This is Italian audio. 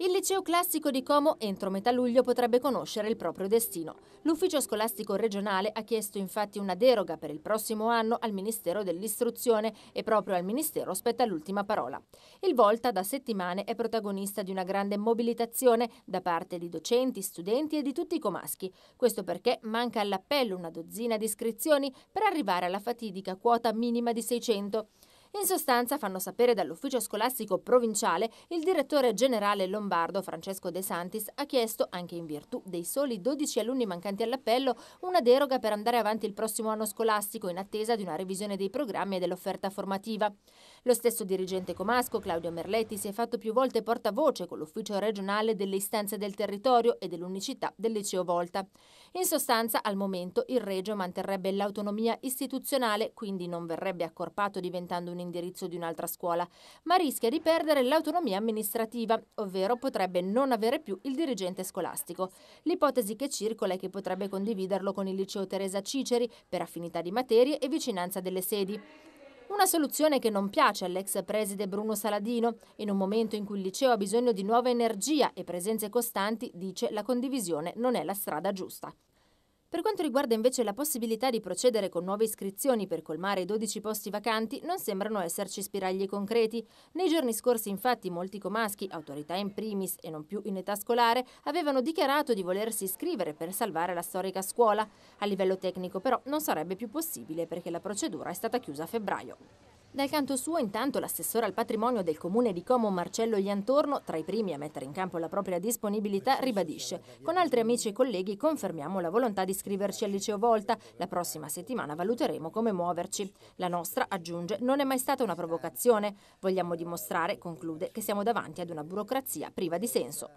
Il liceo classico di Como entro metà luglio potrebbe conoscere il proprio destino. L'ufficio scolastico regionale ha chiesto infatti una deroga per il prossimo anno al Ministero dell'Istruzione e proprio al Ministero spetta l'ultima parola. Il Volta da settimane è protagonista di una grande mobilitazione da parte di docenti, studenti e di tutti i comaschi. Questo perché manca all'appello una dozzina di iscrizioni per arrivare alla fatidica quota minima di 600. In sostanza fanno sapere dall'ufficio scolastico provinciale il direttore generale lombardo Francesco De Santis ha chiesto, anche in virtù dei soli 12 alunni mancanti all'appello, una deroga per andare avanti il prossimo anno scolastico in attesa di una revisione dei programmi e dell'offerta formativa. Lo stesso dirigente comasco, Claudio Merletti, si è fatto più volte portavoce con l'ufficio regionale delle istanze del territorio e dell'unicità del liceo Volta. In sostanza, al momento, il Regio manterrebbe l'autonomia istituzionale, quindi non verrebbe accorpato diventando un un indirizzo di un'altra scuola, ma rischia di perdere l'autonomia amministrativa, ovvero potrebbe non avere più il dirigente scolastico. L'ipotesi che circola è che potrebbe condividerlo con il liceo Teresa Ciceri per affinità di materie e vicinanza delle sedi. Una soluzione che non piace all'ex preside Bruno Saladino. In un momento in cui il liceo ha bisogno di nuova energia e presenze costanti, dice la condivisione non è la strada giusta. Per quanto riguarda invece la possibilità di procedere con nuove iscrizioni per colmare i 12 posti vacanti, non sembrano esserci spiragli concreti. Nei giorni scorsi, infatti, molti comaschi, autorità in primis e non più in età scolare, avevano dichiarato di volersi iscrivere per salvare la storica scuola. A livello tecnico, però, non sarebbe più possibile perché la procedura è stata chiusa a febbraio. Dal canto suo, intanto, l'assessore al patrimonio del comune di Como Marcello Iantorno, tra i primi a mettere in campo la propria disponibilità, ribadisce. Con altri amici e colleghi confermiamo la volontà di iscriverci al liceo Volta. La prossima settimana valuteremo come muoverci. La nostra, aggiunge, non è mai stata una provocazione. Vogliamo dimostrare, conclude, che siamo davanti ad una burocrazia priva di senso.